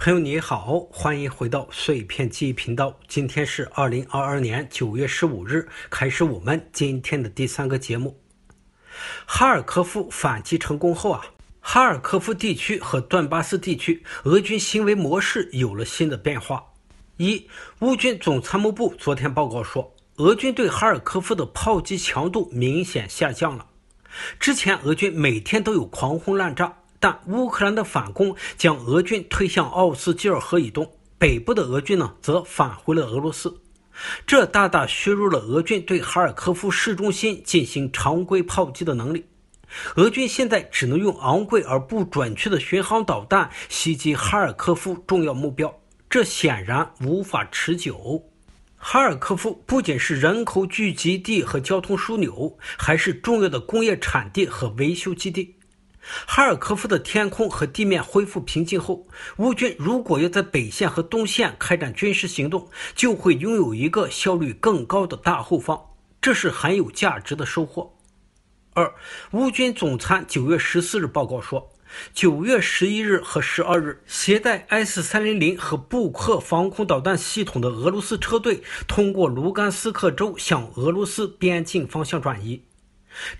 朋友你好，欢迎回到碎片记忆频道。今天是二零二二年九月十五日，开始我们今天的第三个节目。哈尔科夫反击成功后啊，哈尔科夫地区和顿巴斯地区俄军行为模式有了新的变化。一，乌军总参谋部昨天报告说，俄军对哈尔科夫的炮击强度明显下降了。之前俄军每天都有狂轰滥炸。但乌克兰的反攻将俄军推向奥斯基尔河以东，北部的俄军呢，则返回了俄罗斯。这大大削弱了俄军对哈尔科夫市中心进行常规炮击的能力。俄军现在只能用昂贵而不准确的巡航导弹袭击哈尔科夫重要目标，这显然无法持久。哈尔科夫不仅是人口聚集地和交通枢纽，还是重要的工业产地和维修基地。哈尔科夫的天空和地面恢复平静后，乌军如果要在北线和东线开展军事行动，就会拥有一个效率更高的大后方，这是很有价值的收获。二，乌军总参九月十四日报告说，九月十一日和十二日，携带 S-300 和布克防空导弹系统的俄罗斯车队通过卢甘斯克州向俄罗斯边境方向转移。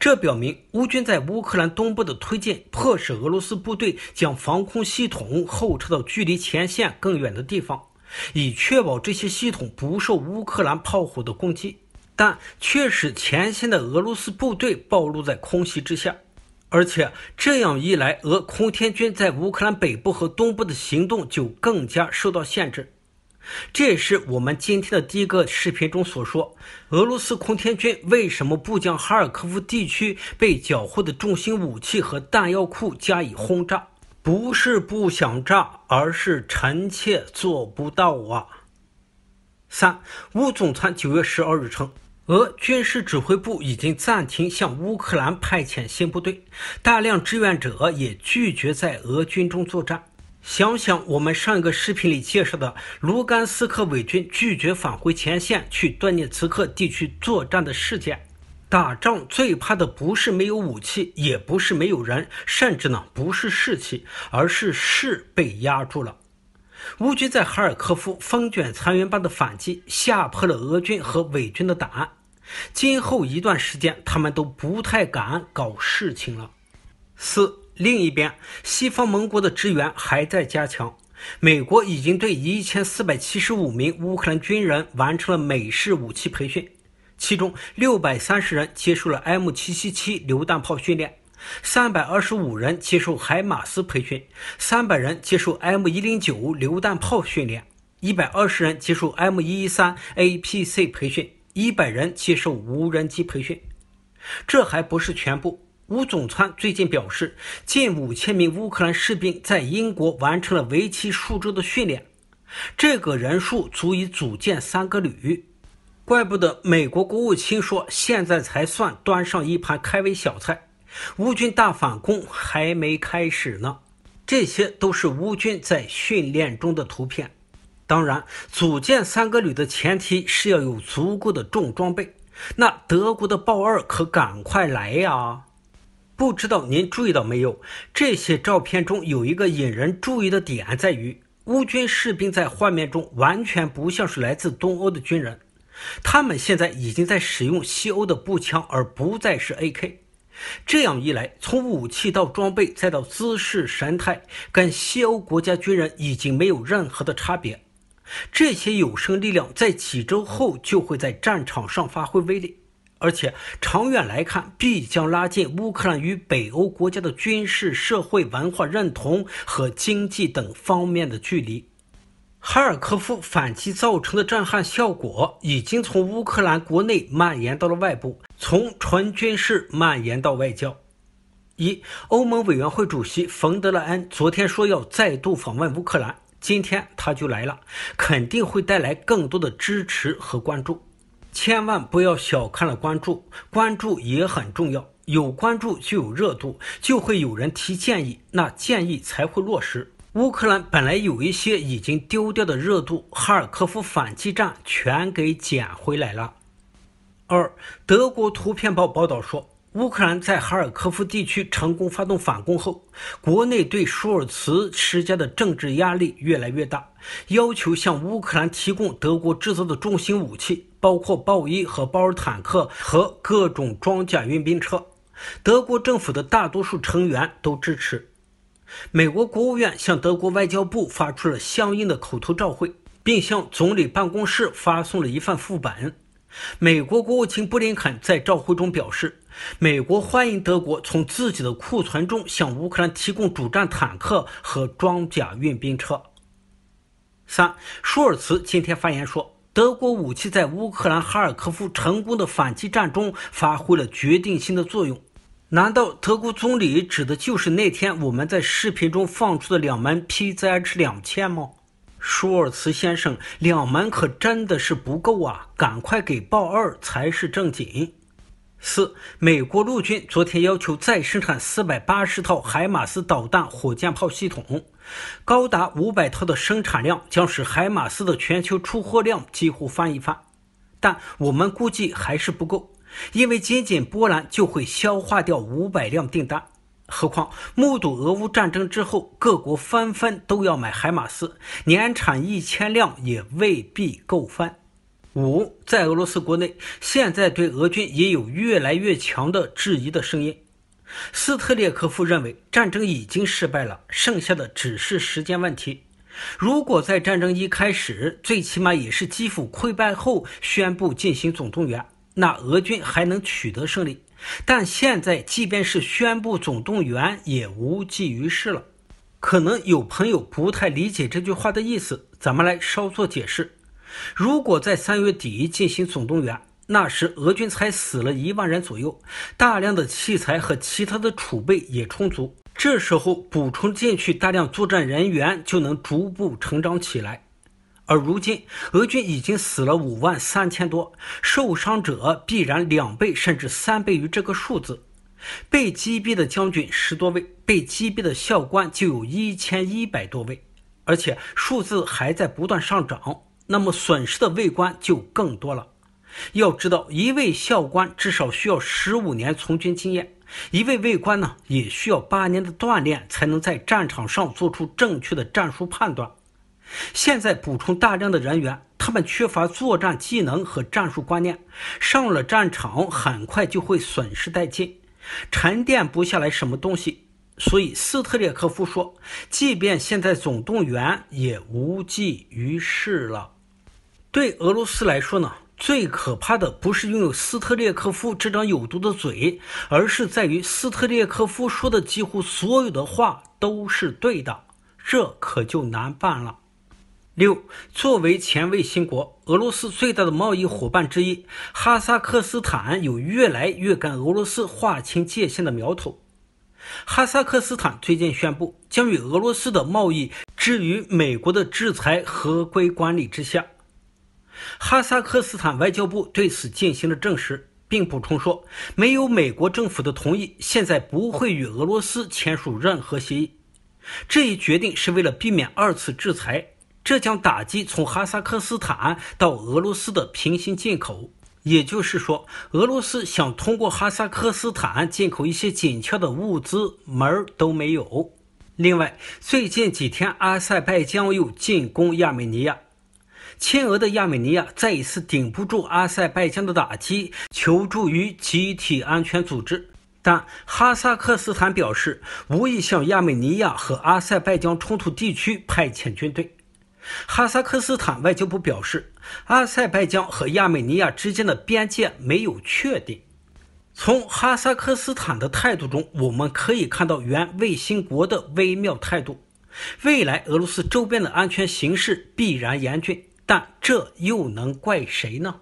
这表明，乌军在乌克兰东部的推进迫使俄罗斯部队将防空系统后撤到距离前线更远的地方，以确保这些系统不受乌克兰炮火的攻击，但却使前线的俄罗斯部队暴露在空袭之下。而且，这样一来，俄空天军在乌克兰北部和东部的行动就更加受到限制。这也是我们今天的第一个视频中所说：俄罗斯空天军为什么不将哈尔科夫地区被缴获的重型武器和弹药库加以轰炸？不是不想炸，而是臣妾做不到啊！三，乌总参九月十二日称，俄军事指挥部已经暂停向乌克兰派遣新部队，大量志愿者也拒绝在俄军中作战。想想我们上一个视频里介绍的卢甘斯克伪军拒绝返回前线去顿涅茨克地区作战的事件，打仗最怕的不是没有武器，也不是没有人，甚至呢不是士气，而是士被压住了。乌军在哈尔科夫风卷残云般的反击，吓破了俄军和伪军的胆，今后一段时间他们都不太敢搞事情了。四。另一边，西方盟国的支援还在加强。美国已经对一千四百七十五名乌克兰军人完成了美式武器培训，其中六百三十人接受了 M 七七七榴弹炮训练，三百二十五人接受海马斯培训，三百人接受 M 一零九榴弹炮训练，一百二十人接受 M 一一三 APC 培训，一百人接受无人机培训。这还不是全部。乌总参最近表示，近五千名乌克兰士兵在英国完成了为期数周的训练，这个人数足以组建三个旅。怪不得美国国务卿说，现在才算端上一盘开胃小菜，乌军大反攻还没开始呢。这些都是乌军在训练中的图片。当然，组建三个旅的前提是要有足够的重装备。那德国的豹二可赶快来呀！不知道您注意到没有？这些照片中有一个引人注意的点，在于乌军士兵在画面中完全不像是来自东欧的军人，他们现在已经在使用西欧的步枪，而不再是 AK。这样一来，从武器到装备，再到姿势神态，跟西欧国家军人已经没有任何的差别。这些有生力量在几周后就会在战场上发挥威力。而且长远来看，必将拉近乌克兰与北欧国家的军事、社会、文化认同和经济等方面的距离。哈尔科夫反击造成的震撼效果已经从乌克兰国内蔓延到了外部，从纯军事蔓延到外交。一，欧盟委员会主席冯德莱恩昨天说要再度访问乌克兰，今天他就来了，肯定会带来更多的支持和关注。千万不要小看了关注，关注也很重要。有关注就有热度，就会有人提建议，那建议才会落实。乌克兰本来有一些已经丢掉的热度，哈尔科夫反击战全给捡回来了。二，德国图片报报道说，乌克兰在哈尔科夫地区成功发动反攻后，国内对舒尔茨施加的政治压力越来越大，要求向乌克兰提供德国制造的重型武器。包括豹一和豹二坦克和各种装甲运兵车，德国政府的大多数成员都支持。美国国务院向德国外交部发出了相应的口头照会，并向总理办公室发送了一份副本。美国国务卿布林肯在照会中表示，美国欢迎德国从自己的库存中向乌克兰提供主战坦克和装甲运兵车。三，舒尔茨今天发言说。德国武器在乌克兰哈尔科夫成功的反击战中发挥了决定性的作用。难道德国总理指的就是那天我们在视频中放出的两门 PzH 2000吗？舒尔茨先生，两门可真的是不够啊！赶快给报二才是正经。四，美国陆军昨天要求再生产四百八十套海马斯导弹火箭炮系统，高达五百套的生产量将使海马斯的全球出货量几乎翻一番。但我们估计还是不够，因为仅仅波兰就会消化掉五百辆订单，何况目睹俄乌战争之后，各国纷纷都要买海马斯，年产一千辆也未必够翻。五，在俄罗斯国内，现在对俄军也有越来越强的质疑的声音。斯特列科夫认为，战争已经失败了，剩下的只是时间问题。如果在战争一开始，最起码也是基辅溃败后宣布进行总动员，那俄军还能取得胜利。但现在，即便是宣布总动员，也无济于事了。可能有朋友不太理解这句话的意思，咱们来稍作解释。如果在三月底进行总动员，那时俄军才死了一万人左右，大量的器材和其他的储备也充足。这时候补充进去大量作战人员，就能逐步成长起来。而如今，俄军已经死了五万三千多，受伤者必然两倍甚至三倍于这个数字。被击毙的将军十多位，被击毙的校官就有一千一百多位，而且数字还在不断上涨。那么损失的卫官就更多了。要知道，一位校官至少需要十五年从军经验，一位卫官呢也需要八年的锻炼，才能在战场上做出正确的战术判断。现在补充大量的人员，他们缺乏作战技能和战术观念，上了战场很快就会损失殆尽，沉淀不下来什么东西。所以斯特列科夫说，即便现在总动员也无济于事了。对俄罗斯来说呢，最可怕的不是拥有斯特列科夫这张有毒的嘴，而是在于斯特列科夫说的几乎所有的话都是对的，这可就难办了。六，作为前卫星国，俄罗斯最大的贸易伙伴之一哈萨克斯坦有越来越跟俄罗斯划清界限的苗头。哈萨克斯坦最近宣布，将与俄罗斯的贸易置于美国的制裁合规管理之下。哈萨克斯坦外交部对此进行了证实，并补充说：“没有美国政府的同意，现在不会与俄罗斯签署任何协议。这一决定是为了避免二次制裁，这将打击从哈萨克斯坦到俄罗斯的平行进口。也就是说，俄罗斯想通过哈萨克斯坦进口一些紧俏的物资，门儿都没有。另外，最近几天，阿塞拜疆又进攻亚美尼亚。”亲俄的亚美尼亚再一次顶不住阿塞拜疆的打击，求助于集体安全组织，但哈萨克斯坦表示无意向亚美尼亚和阿塞拜疆冲突地区派遣军队。哈萨克斯坦外交部表示，阿塞拜疆和亚美尼亚之间的边界没有确定。从哈萨克斯坦的态度中，我们可以看到原卫星国的微妙态度。未来俄罗斯周边的安全形势必然严峻。但这又能怪谁呢？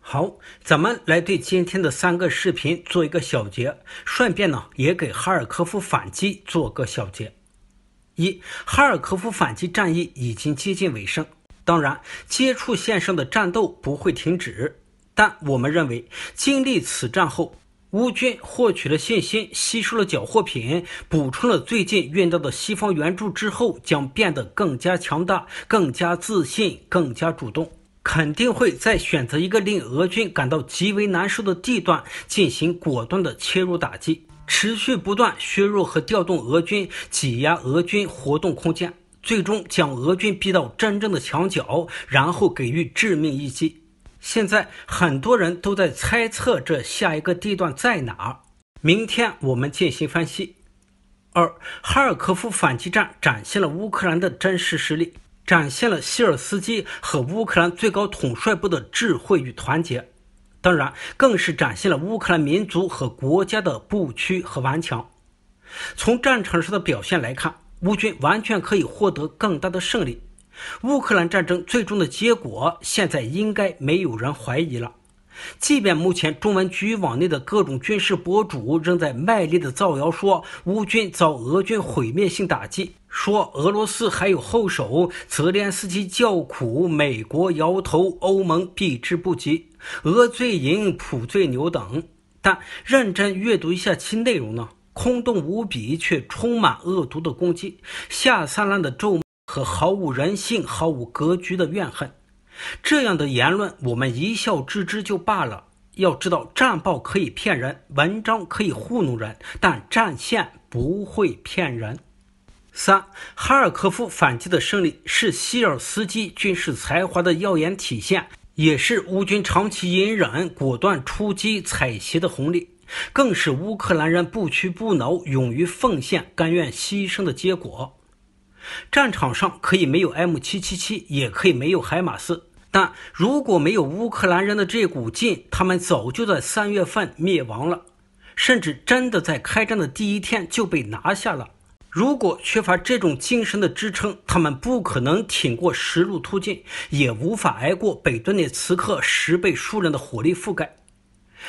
好，咱们来对今天的三个视频做一个小结，顺便呢也给哈尔科夫反击做个小结。一，哈尔科夫反击战役已经接近尾声，当然接触线上的战斗不会停止，但我们认为经历此战后。乌军获取了信心，吸收了缴获品，补充了最近运到的西方援助之后，将变得更加强大、更加自信、更加主动，肯定会在选择一个令俄军感到极为难受的地段进行果断的切入打击，持续不断削弱和调动俄军，挤压俄军活动空间，最终将俄军逼到真正的墙角，然后给予致命一击。现在很多人都在猜测这下一个地段在哪儿。明天我们进行分析。二哈尔科夫反击战展现了乌克兰的真实实力，展现了希尔斯基和乌克兰最高统帅部的智慧与团结，当然更是展现了乌克兰民族和国家的不屈和顽强。从战场上的表现来看，乌军完全可以获得更大的胜利。乌克兰战争最终的结果，现在应该没有人怀疑了。即便目前中文局域网内的各种军事博主仍在卖力的造谣，说乌军遭俄军毁灭性打击，说俄罗斯还有后手，泽连斯基叫苦，美国摇头，欧盟避之不及，俄最赢，普最牛等。但认真阅读一下其内容呢，空洞无比，却充满恶毒的攻击，下三滥的咒。和毫无人性、毫无格局的怨恨，这样的言论我们一笑置之就罢了。要知道，战报可以骗人，文章可以糊弄人，但战线不会骗人。三哈尔科夫反击的胜利是希尔斯基军事才华的耀眼体现，也是乌军长期隐忍、果断出击、采撷的红利，更是乌克兰人不屈不挠、勇于奉献、甘愿牺牲的结果。战场上可以没有 M777，也可以没有海马斯，但如果没有乌克兰人的这股劲，他们早就在三月份灭亡了，甚至真的在开战的第一天就被拿下了。如果缺乏这种精神的支撑，他们不可能挺过十路突进，也无法挨过北顿涅茨克十倍数量的火力覆盖。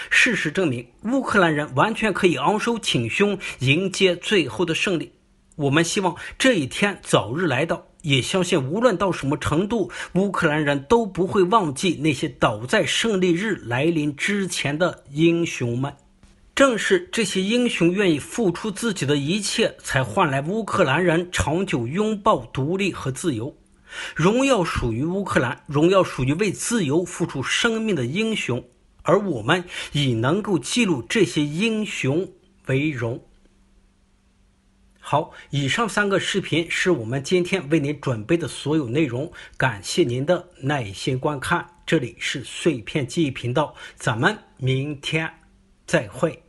事实证明，乌克兰人完全可以昂首挺胸迎接最后的胜利。我们希望这一天早日来到，也相信无论到什么程度，乌克兰人都不会忘记那些倒在胜利日来临之前的英雄们。正是这些英雄愿意付出自己的一切，才换来乌克兰人长久拥抱独立和自由。荣耀属于乌克兰，荣耀属于为自由付出生命的英雄，而我们以能够记录这些英雄为荣。好，以上三个视频是我们今天为您准备的所有内容，感谢您的耐心观看。这里是碎片记忆频道，咱们明天再会。